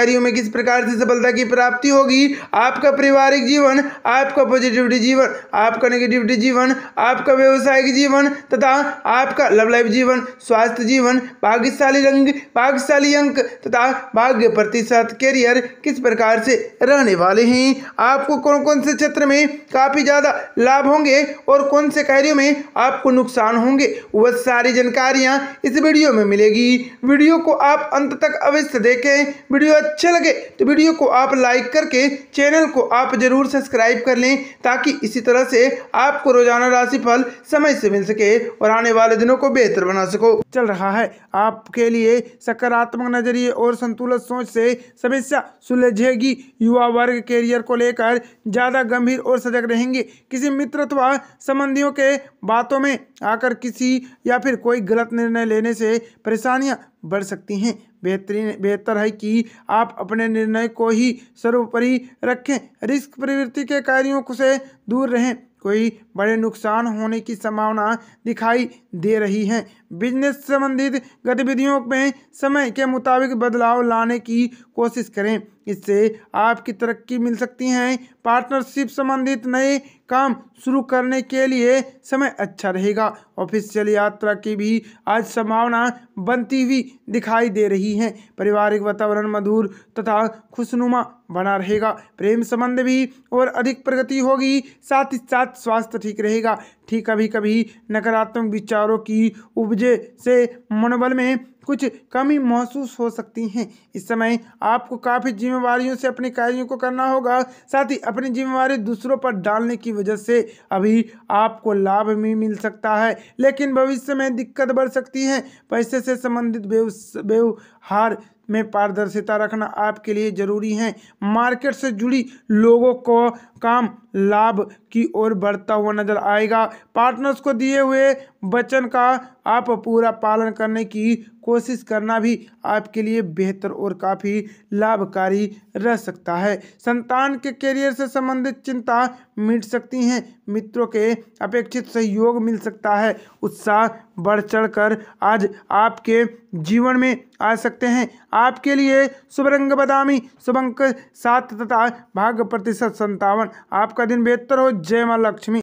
कार्यों में किस प्रकार से सफलता की प्राप्ति होगी आपका पारिवारिक जीवन आपका पॉजिटिविटी जीवन आपका नेगेटिविटी जीवन आपका व्यवसायिक जीवन तथा आपका लव लाइफ जीवन स्वास्थ्य जीवन भाग्यशाली रंग भाग्यशाली अंक तथा भाग्य प्रतिशत करियर किस प्रकार से रहने वाले हैं आपको कौन कौन से क्षेत्र में काफ़ी ज़्यादा लाभ होंगे और कौन से कार्यों में आपको नुकसान होंगे वह सारी जानकारियाँ इस वीडियो में मिलेगी वीडियो को आप अंत तक अवश्य देखें वीडियो अच्छे लगे तो वीडियो को आप लाइक करके चैनल को आप जरूर सब्सक्राइब कर लें ताकि इसी तरह से आपको रोजाना राशिफल समय से मिल सके और आने वाले दिनों को बेहतर बना सको चल रहा है आपके लिए सकारात्मक नजरिए और संतुलित सोच से समस्या सुलझेगी युवा वर्ग कैरियर को लेकर ज़्यादा गंभीर और सजग रहेंगे किसी मित्र अथवा संबंधियों के बातों में आकर किसी या फिर कोई गलत निर्णय लेने से परेशानियां बढ़ सकती हैं बेहतरीन बेहतर है कि आप अपने निर्णय को ही सर्वोपरि रखें रिस्क प्रवृत्ति के कार्यों से दूर रहें कोई बड़े नुकसान होने की संभावना दिखाई दे रही है बिजनेस संबंधित गतिविधियों में समय के मुताबिक बदलाव लाने की कोशिश करें इससे आपकी तरक्की मिल सकती है पार्टनरशिप संबंधित नए काम शुरू करने के लिए समय अच्छा रहेगा ऑफिशियल यात्रा की भी आज संभावना बनती हुई दिखाई दे रही है पारिवारिक वातावरण मधुर तथा खुशनुमा बना रहेगा प्रेम संबंध भी और अधिक प्रगति होगी साथ ही साथ स्वास्थ्य ठीक रहेगा थी कभी कभी नकारात्मक विचारों की उपज से मनोबल में कुछ कमी महसूस हो सकती हैं इस समय आपको काफ़ी जिम्मेवारियों से अपने कार्यों को करना होगा साथ ही अपनी जिम्मेवारी दूसरों पर डालने की वजह से अभी आपको लाभ भी मिल सकता है लेकिन भविष्य में दिक्कत बढ़ सकती है पैसे से संबंधित व्यवहार में पारदर्शिता रखना आपके लिए जरूरी है मार्केट से जुड़ी लोगों को काम लाभ की ओर बढ़ता हुआ नजर आएगा पार्टनर्स को दिए हुए वचन का आप पूरा पालन करने की कोशिश करना भी आपके लिए बेहतर और काफ़ी लाभकारी रह सकता है संतान के करियर से संबंधित चिंता मिट सकती हैं मित्रों के अपेक्षित सहयोग मिल सकता है उत्साह बढ़ चढ़कर आज आपके जीवन में आ सकते हैं आपके लिए शुभ रंग बदामी शुभ अंक सात तथा भाग्य प्रतिशत संतावन आपका दिन बेहतर हो जय माँ लक्ष्मी